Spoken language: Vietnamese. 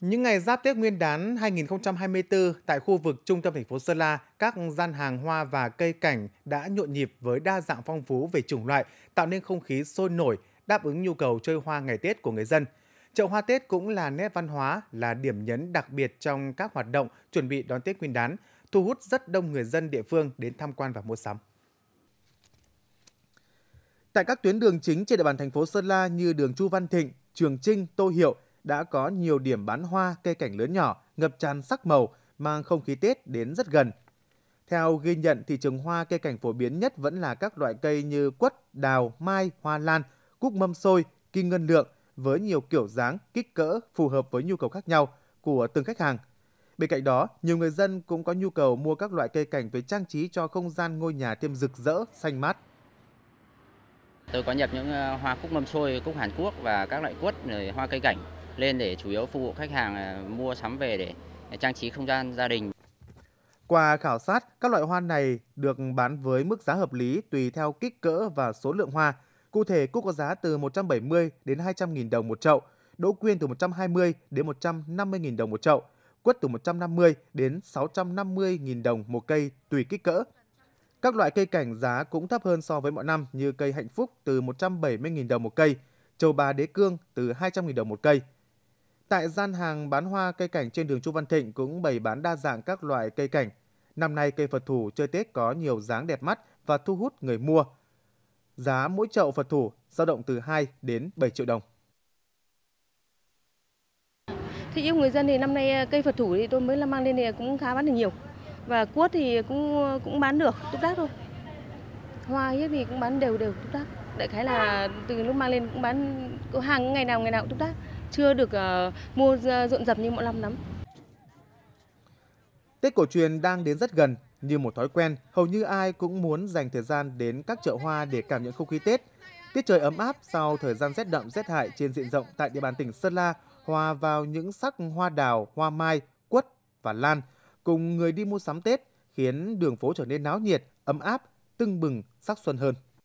Những ngày giáp Tết Nguyên đán 2024 tại khu vực trung tâm thành phố Sơn La, các gian hàng hoa và cây cảnh đã nhộn nhịp với đa dạng phong phú về chủng loại, tạo nên không khí sôi nổi, đáp ứng nhu cầu chơi hoa ngày Tết của người dân. Chợ hoa Tết cũng là nét văn hóa, là điểm nhấn đặc biệt trong các hoạt động chuẩn bị đón Tết Nguyên đán, thu hút rất đông người dân địa phương đến tham quan và mua sắm. Tại các tuyến đường chính trên địa bàn thành phố Sơn La như đường Chu Văn Thịnh, Trường Trinh, Tô Hiệu – đã có nhiều điểm bán hoa, cây cảnh lớn nhỏ, ngập tràn sắc màu, mang không khí Tết đến rất gần. Theo ghi nhận, thị trường hoa cây cảnh phổ biến nhất vẫn là các loại cây như quất, đào, mai, hoa lan, cúc mâm xôi, kim ngân lượng với nhiều kiểu dáng, kích cỡ phù hợp với nhu cầu khác nhau của từng khách hàng. Bên cạnh đó, nhiều người dân cũng có nhu cầu mua các loại cây cảnh về trang trí cho không gian ngôi nhà thêm rực rỡ, xanh mát. Tôi có nhập những ờ, hoa cúc mâm xôi, cúc Hàn Quốc và các loại quất, rồi hoa cây cảnh lên để chủ yếu phục vụ khách hàng à, mua sắm về để trang trí không gian gia đình. Qua khảo sát, các loại hoa này được bán với mức giá hợp lý tùy theo kích cỡ và số lượng hoa. Cụ thể, cúc có giá từ 170 đến 200 000 đồng một chậu, đỗ quyên từ 120 đến 150 000 đồng một chậu, quất từ 150 đến 650 000 đồng một cây tùy kích cỡ. Các loại cây cảnh giá cũng thấp hơn so với mọi năm như cây hạnh phúc từ 170 000 đồng một cây, châu bà đế cương từ 200 000 đồng một cây. Tại gian hàng bán hoa cây cảnh trên đường Chu Văn Thịnh cũng bày bán đa dạng các loại cây cảnh. Năm nay cây Phật thủ chơi Tết có nhiều dáng đẹp mắt và thu hút người mua. Giá mỗi chậu Phật thủ dao động từ 2 đến 7 triệu đồng. thì yêu người dân thì năm nay ờ, cây Phật thủ thì tôi mới là mang lên thì cũng khá bán được nhiều. Và cuốt thì cũng cũng bán được, túc tác thôi. Hoa hết thì cũng bán đều đều túc tác. Đại khái là từ lúc mang lên cũng bán có hàng ngày nào ngày nào cũng túc tác chưa được ờ, mua rộn rập như mọi năm lắm. Tết cổ truyền đang đến rất gần, như một thói quen, hầu như ai cũng muốn dành thời gian đến các chợ hoa để cảm nhận không khí Tết. Tiết trời ấm áp sau thời gian rét đậm rét hại trên diện rộng tại địa bàn tỉnh Sơn La hòa vào những sắc hoa đào, hoa mai, quất và lan cùng người đi mua sắm Tết khiến đường phố trở nên náo nhiệt, ấm áp, tưng bừng, sắc xuân hơn.